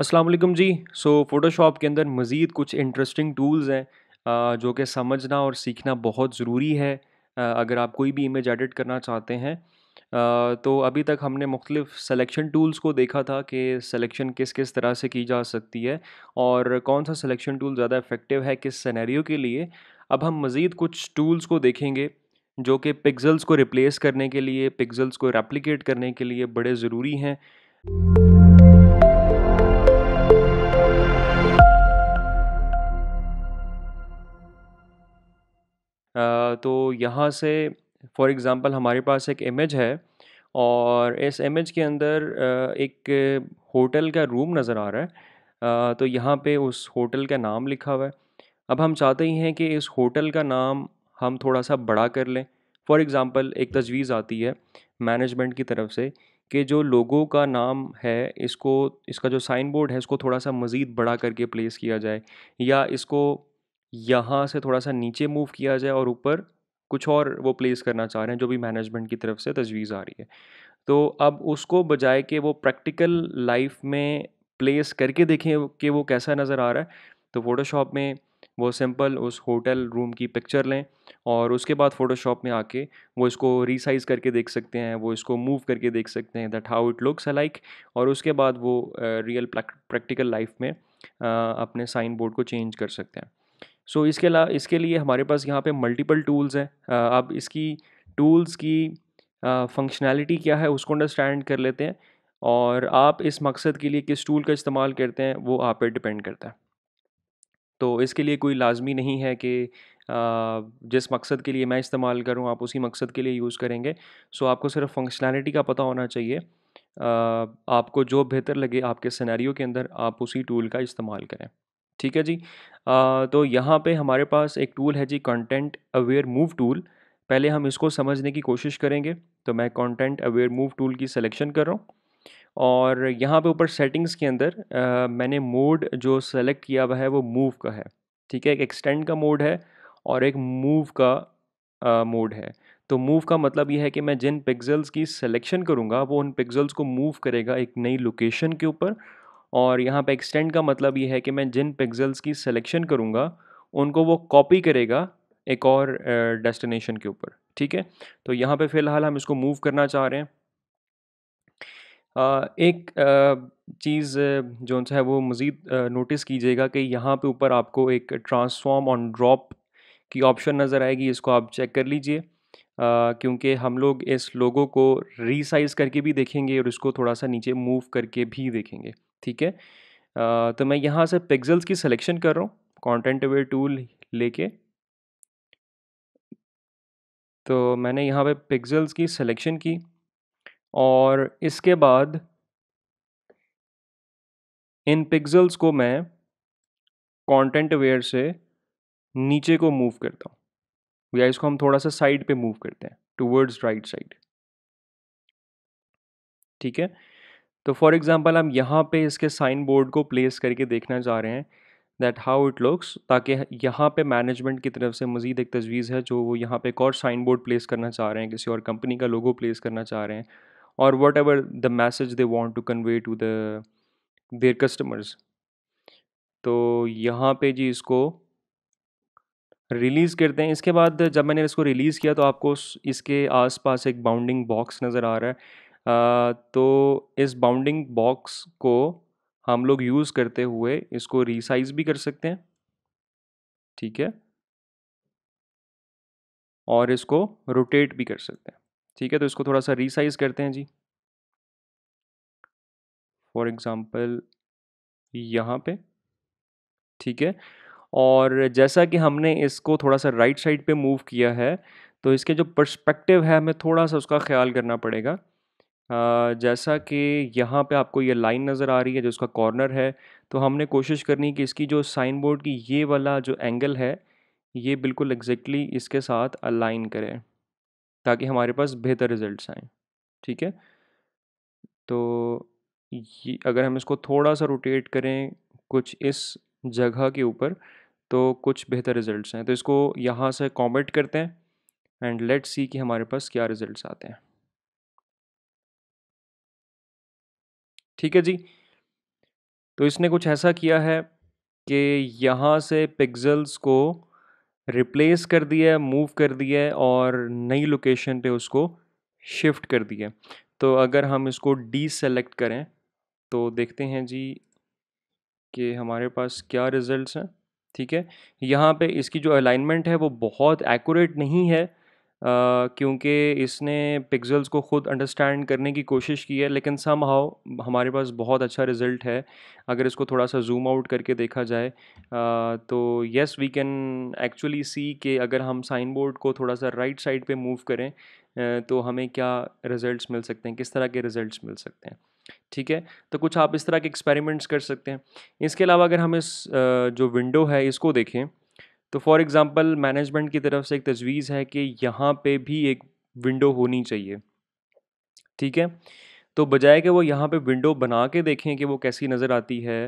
असलकम जी सो so, Photoshop के अंदर मज़ीद कुछ इंटरेस्टिंग टूल्स हैं जो कि समझना और सीखना बहुत ज़रूरी है अगर आप कोई भी इमेज एडिट करना चाहते हैं तो अभी तक हमने मुख्तफ़ सेलेक्शन टूल्स को देखा था कि सिलेक्शन किस किस तरह से की जा सकती है और कौन सा सिलेक्शन टूल ज़्यादा इफ़ेक्टिव है किस सनेरियो के लिए अब हम मज़ीद कुछ टूल्स को देखेंगे जो कि पिक्ज़ल्स को रिप्लेस करने के लिए पिक्ज़ल्स को रेप्लिकेट करने के लिए बड़े ज़रूरी हैं तो यहाँ से फॉर एग्ज़ाम्पल हमारे पास एक इमेज है और इस इमेज के अंदर एक होटल का रूम नज़र आ रहा है तो यहाँ पे उस होटल का नाम लिखा हुआ है अब हम चाहते ही हैं कि इस होटल का नाम हम थोड़ा सा बड़ा कर लें फॉर एग्ज़ाम्पल एक तजवीज़ आती है मैनेजमेंट की तरफ से कि जो लोगों का नाम है इसको इसका जो साइन बोर्ड है इसको थोड़ा सा मज़ीद बड़ा करके प्लेस किया जाए या इसको यहाँ से थोड़ा सा नीचे मूव किया जाए और ऊपर कुछ और वो प्लेस करना चाह रहे हैं जो भी मैनेजमेंट की तरफ से तजवीज़ आ रही है तो अब उसको बजाय कि वो प्रैक्टिकल लाइफ में प्लेस करके देखें कि वो कैसा नज़र आ रहा है तो फ़ोटोशॉप में वो सिंपल उस होटल रूम की पिक्चर लें और उसके बाद फ़ोटोशॉप में आके वो इसको रीसाइज़ करके देख सकते हैं वो इसको मूव करके देख सकते हैं that how it looks like और उसके बाद वो रियल प्रैक्टिकल लाइफ में अपने साइन बोर्ड को चेंज कर सकते हैं सो इसके अलावा इसके लिए हमारे पास यहाँ पे मल्टीपल टूल्स हैं अब इसकी टूल्स की फंक्शनैलिटी क्या है उसको अंडरस्टैंड कर लेते हैं और आप इस मकसद के लिए किस टूल का इस्तेमाल करते हैं वो आप पर डिपेंड करता है तो इसके लिए कोई लाजमी नहीं है कि जिस मकसद के लिए मैं इस्तेमाल करूँ आप उसी मकसद के लिए यूज़ करेंगे सो आपको सिर्फ फंक्शनैलिटी का पता होना चाहिए आपको जो बेहतर लगे आपके सिनेरियो के अंदर आप उसी टूल का इस्तेमाल करें ठीक है जी आ, तो यहाँ पे हमारे पास एक टूल है जी कंटेंट अवेयर मूव टूल पहले हम इसको समझने की कोशिश करेंगे तो मैं कंटेंट अवेयर मूव टूल की सिलेक्शन कर रहा हूँ और यहाँ पे ऊपर सेटिंग्स के अंदर आ, मैंने मोड जो सेलेक्ट किया हुआ है वो मूव का है ठीक है एक एक्सटेंड का मोड है और एक मूव का मोड है तो मूव का मतलब यह है कि मैं जिन पिक्सल्स की सिलेक्शन करूँगा वो उन पिक्सल्स को मूव करेगा एक नई लोकेशन के ऊपर और यहाँ पे एक्सटेंड का मतलब ये है कि मैं जिन पिक्सल्स की सिलेक्शन करूँगा उनको वो कॉपी करेगा एक और डेस्टिनेशन के ऊपर ठीक है तो यहाँ पे फ़िलहाल हम इसको मूव करना चाह रहे हैं एक चीज़ जो है वो मज़ीद नोटिस कीजिएगा कि यहाँ पे ऊपर आपको एक ट्रांसफॉर्म ऑन ड्रॉप की ऑप्शन नज़र आएगी इसको आप चेक कर लीजिए क्योंकि हम लोग इस लोगो को रीसाइज़ करके भी देखेंगे और इसको थोड़ा सा नीचे मूव करके भी देखेंगे ठीक है तो मैं यहाँ से पिक्सल्स की सिलेक्शन कर रहा हूँ कॉन्टेंट अवेयर टूल लेके तो मैंने यहाँ पे पिक्सल्स की सिलेक्शन की और इसके बाद इन पिक्सल्स को मैं कॉन्टेंट अवेयर से नीचे को मूव करता हूँ या इसको हम थोड़ा सा साइड पे मूव करते हैं टूवर्ड्स राइट साइड ठीक है तो फॉर एग्ज़ाम्पल हम यहाँ पे इसके साइन बोर्ड को प्लेस करके देखना चाह रहे हैं दैट हाउ इट लुक्स ताकि यहाँ पे मैनेजमेंट की तरफ से मज़ीद एक तजवीज़ है जो वो यहाँ पे एक और साइन बोर्ड प्लेस करना चाह रहे हैं किसी और कंपनी का लोगो प्लेस करना चाह रहे हैं और whatever the message they want to convey to the their customers तो यहाँ पे जी इसको रिलीज़ करते हैं इसके बाद जब मैंने इसको रिलीज़ किया तो आपको इसके आसपास एक बाउंडिंग बॉक्स नज़र आ रहा है तो इस बाउंडिंग बॉक्स को हम लोग यूज़ करते हुए इसको रिसाइज भी कर सकते हैं ठीक है और इसको रोटेट भी कर सकते हैं ठीक है तो इसको थोड़ा सा रिसाइज करते हैं जी फॉर एग्ज़ाम्पल यहाँ पे ठीक है और जैसा कि हमने इसको थोड़ा सा राइट साइड पे मूव किया है तो इसके जो पर्सपेक्टिव है हमें थोड़ा सा उसका ख्याल करना पड़ेगा जैसा कि यहाँ पे आपको ये लाइन नज़र आ रही है जो उसका कॉर्नर है तो हमने कोशिश करनी कि इसकी जो साइन बोर्ड की ये वाला जो एंगल है ये बिल्कुल एग्जैक्टली इसके साथ अलाइन करें ताकि हमारे पास बेहतर रिजल्ट्स आएँ ठीक है तो ये अगर हम इसको थोड़ा सा रोटेट करें कुछ इस जगह के ऊपर तो कुछ बेहतर रिजल्ट्स हैं तो इसको यहाँ से कॉमेट करते हैं एंड लेट्स सी कि हमारे पास क्या रिजल्ट्स आते हैं ठीक है जी तो इसने कुछ ऐसा किया है कि यहाँ से पिक्सल्स को रिप्लेस कर दिया है मूव कर दिया है और नई लोकेशन पे उसको शिफ्ट कर दिया तो अगर हम इसको डी सेलेक्ट करें तो देखते हैं जी कि हमारे पास क्या रिजल्ट्स हैं ठीक है यहाँ पे इसकी जो अलाइनमेंट है वो बहुत एक्यूरेट नहीं है क्योंकि इसने पिक्सल्स को ख़ुद अंडरस्टैंड करने की कोशिश की है लेकिन सम हाउ हमारे पास बहुत अच्छा रिज़ल्ट है अगर इसको थोड़ा सा जूम आउट करके देखा जाए तो yes we can actually see कि अगर हम साइन बोर्ड को थोड़ा सा राइट साइड पे मूव करें तो हमें क्या रिज़ल्ट मिल सकते हैं किस तरह के रिज़ल्ट मिल सकते हैं ठीक है तो कुछ आप इस तरह के एक्सपेरिमेंट्स कर सकते हैं इसके अलावा अगर हम इस जो विंडो है इसको देखें तो फॉर एग्ज़ाम्पल मैनेजमेंट की तरफ से एक तजवीज़ है कि यहाँ पे भी एक विंडो होनी चाहिए ठीक है तो बजाय कि वो यहाँ पे विंडो बना के देखें कि वो कैसी नज़र आती है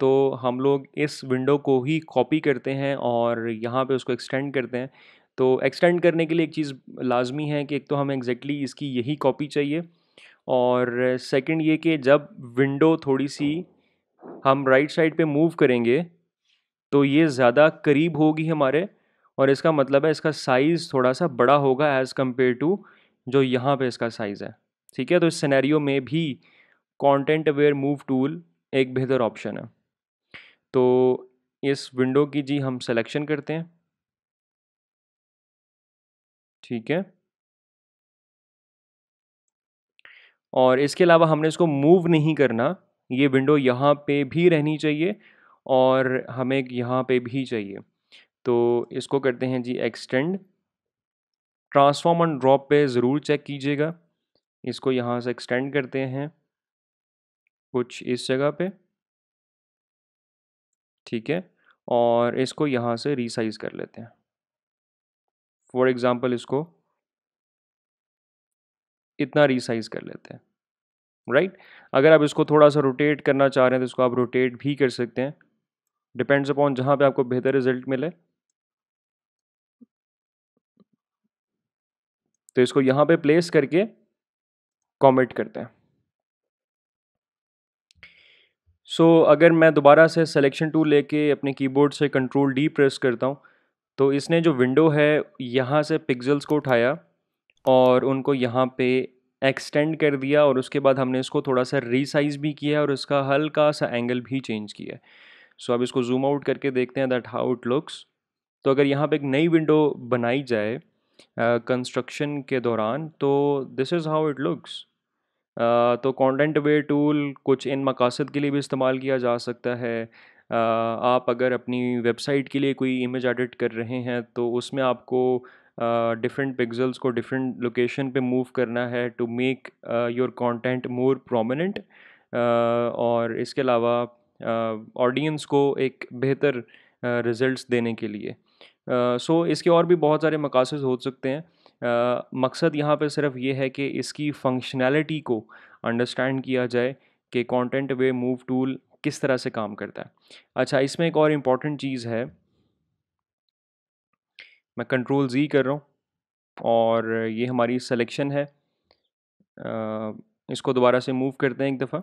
तो हम लोग इस विंडो को ही कॉपी करते हैं और यहाँ पे उसको एक्सटेंड करते हैं तो एक्सटेंड करने के लिए एक चीज़ लाजमी है कि एक तो हमें एग्जैक्टली exactly इसकी यही कॉपी चाहिए और सेकंड ये कि जब विंडो थोड़ी सी हम राइट साइड पे मूव करेंगे तो ये ज़्यादा करीब होगी हमारे और इसका मतलब है इसका साइज़ थोड़ा सा बड़ा होगा एज़ कम्पेयर टू जो यहाँ पे इसका साइज़ है ठीक है तो इस सिनेरियो में भी कॉन्टेंट अवेयर मूव टूल एक बेहतर ऑप्शन है तो इस विंडो की जी हम सिलेक्शन करते हैं ठीक है और इसके अलावा हमने इसको मूव नहीं करना ये विंडो यहाँ पे भी रहनी चाहिए और हमें यहाँ पे भी चाहिए तो इसको करते हैं जी एक्सटेंड ट्रांसफॉर्म एंड ड्रॉप पे ज़रूर चेक कीजिएगा इसको यहाँ से एक्सटेंड करते हैं कुछ इस जगह पे ठीक है और इसको यहाँ से रिसाइज कर लेते हैं फॉर एग्ज़ाम्पल इसको इतना रिसाइज कर लेते हैं राइट right? अगर आप इसको थोड़ा सा रोटेट करना चाह रहे हैं तो इसको आप रोटेट भी कर सकते हैं डिपेंड्स अपॉन जहाँ पे आपको बेहतर रिजल्ट मिले तो इसको यहाँ पे प्लेस करके कॉमेंट करते हैं सो so, अगर मैं दोबारा से सिलेक्शन टूल लेके अपने कीबोर्ड से कंट्रोल डी प्रेस करता हूँ तो इसने जो विंडो है यहाँ से पिक्सल्स को उठाया और उनको यहाँ पे एक्सटेंड कर दिया और उसके बाद हमने इसको थोड़ा सा रीसाइज भी किया और इसका हल्का सा एंगल भी चेंज किया है सो so, अब इसको जूम आउट करके देखते हैं दैट हाउ इट लुक्स तो अगर यहाँ पे एक नई विंडो बनाई जाए कंस्ट्रक्शन uh, के दौरान तो this is how it looks तो कॉन्टेंट वे टूल कुछ इन मकासद के लिए भी इस्तेमाल किया जा सकता है uh, आप अगर अपनी वेबसाइट के लिए कोई इमेज एडिट कर रहे हैं तो उसमें आपको डिफरेंट uh, पिक्सल्स को डिफरेंट लोकेशन पे मूव करना है to make your content more prominent और इसके अलावा ऑडियंस को एक बेहतर रिज़ल्ट देने के लिए सो इसके और भी बहुत सारे मकासद हो सकते हैं मकसद यहाँ पर सिर्फ ये है कि इसकी फंक्शनैलिटी को अंडरस्टैंड किया जाए कि कंटेंट वे मूव टूल किस तरह से काम करता है अच्छा इसमें एक और इम्पॉर्टेंट चीज़ है मैं कंट्रोल जी कर रहा हूँ और ये हमारी सिलेक्शन है इसको दोबारा से मूव करते हैं एक दफ़ा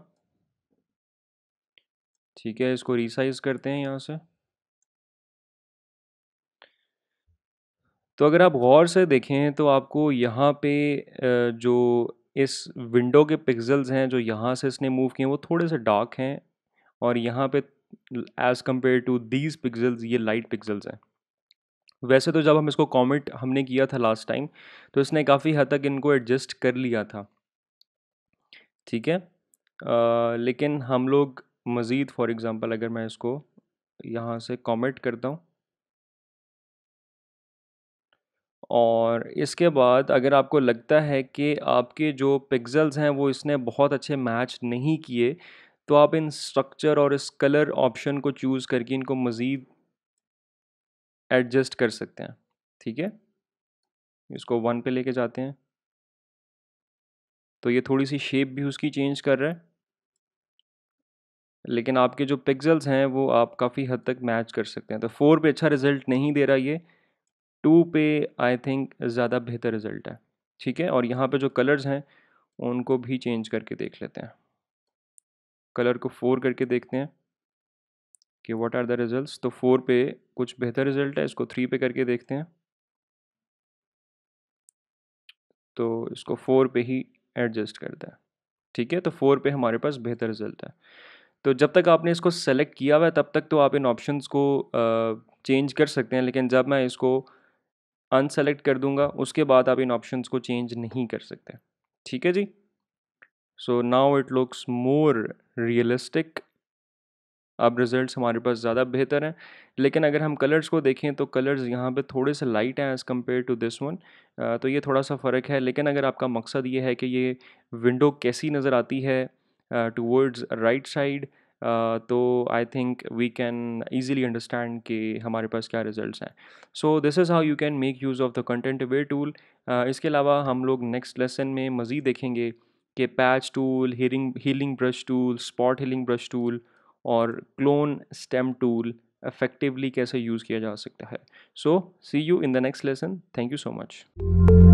ठीक है इसको रिसाइज करते हैं यहाँ से तो अगर आप गौर से देखें तो आपको यहाँ पे जो इस विंडो के पिक्सल्स हैं जो यहाँ से इसने मूव किए हैं वो थोड़े से डार्क हैं और यहाँ पे as compare to these pixels ये लाइट पिक्सल्स हैं वैसे तो जब हम इसको कॉमेंट हमने किया था लास्ट टाइम तो इसने काफ़ी हद तक इनको एडजस्ट कर लिया था ठीक है आ, लेकिन हम लोग मज़ीद फॉर एग्ज़ाम्पल अगर मैं इसको यहाँ से कॉमेंट करता हूँ और इसके बाद अगर आपको लगता है कि आपके जो पिक्सल्स हैं वो इसने बहुत अच्छे मैच नहीं किए तो आप इन स्ट्रक्चर और इस कलर ऑप्शन को चूज़ करके इनको मज़ीद एडजस्ट कर सकते हैं ठीक है इसको वन पे लेके जाते हैं तो ये थोड़ी सी शेप भी उसकी चेंज कर रहा है लेकिन आपके जो पिक्सल्स हैं वो आप काफ़ी हद तक मैच कर सकते हैं तो फोर पे अच्छा रिजल्ट नहीं दे रहा ये टू पे आई थिंक ज़्यादा बेहतर रिजल्ट है ठीक है और यहाँ पे जो कलर्स हैं उनको भी चेंज करके देख लेते हैं कलर को फोर करके देखते हैं कि व्हाट आर द रिजल्ट्स तो फोर पे कुछ बेहतर रिजल्ट है इसको थ्री पे करके देखते हैं तो इसको फोर पे ही एडजस्ट करते हैं ठीक है तो फोर पे हमारे पास बेहतर रिजल्ट है तो जब तक आपने इसको सेलेक्ट किया हुआ है तब तक तो आप इन ऑप्शंस को चेंज कर सकते हैं लेकिन जब मैं इसको अनसेलेक्ट कर दूंगा उसके बाद आप इन ऑप्शंस को चेंज नहीं कर सकते ठीक है जी so now it looks more realistic अब रिज़ल्ट हमारे पास ज़्यादा बेहतर हैं लेकिन अगर हम कलर्स को देखें तो कलर्स यहाँ पे थोड़े से लाइट हैं as compare to this one तो ये थोड़ा सा फ़र्क है लेकिन अगर आपका मकसद ये है कि ये विंडो कैसी नज़र आती है टूवर्ड्स राइट साइड तो I think we can easily understand कि हमारे पास क्या रिजल्ट हैं so this is how you can make use of the content way tool इसके अलावा हम लोग नेक्स्ट लेसन में मज़ीद देखेंगे कि patch tool healing healing brush tool spot healing brush tool और क्लोन स्टेम टूल इफ़ेक्टिवली कैसे यूज़ किया जा सकता है so see you in the next lesson thank you so much